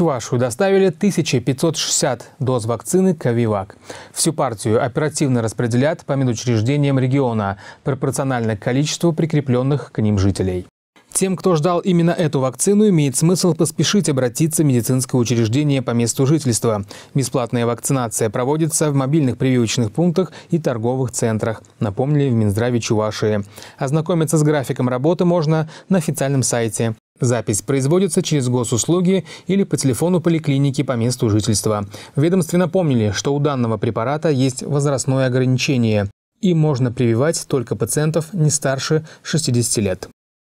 Чувашу доставили 1560 доз вакцины «Ковивак». Всю партию оперативно распределят по медучреждениям региона, пропорционально количеству прикрепленных к ним жителей. Тем, кто ждал именно эту вакцину, имеет смысл поспешить обратиться в медицинское учреждение по месту жительства. Бесплатная вакцинация проводится в мобильных прививочных пунктах и торговых центрах, напомнили в Минздраве Чувашии. Ознакомиться с графиком работы можно на официальном сайте Запись производится через госуслуги или по телефону поликлиники по месту жительства. В ведомстве напомнили, что у данного препарата есть возрастное ограничение и можно прививать только пациентов не старше 60 лет.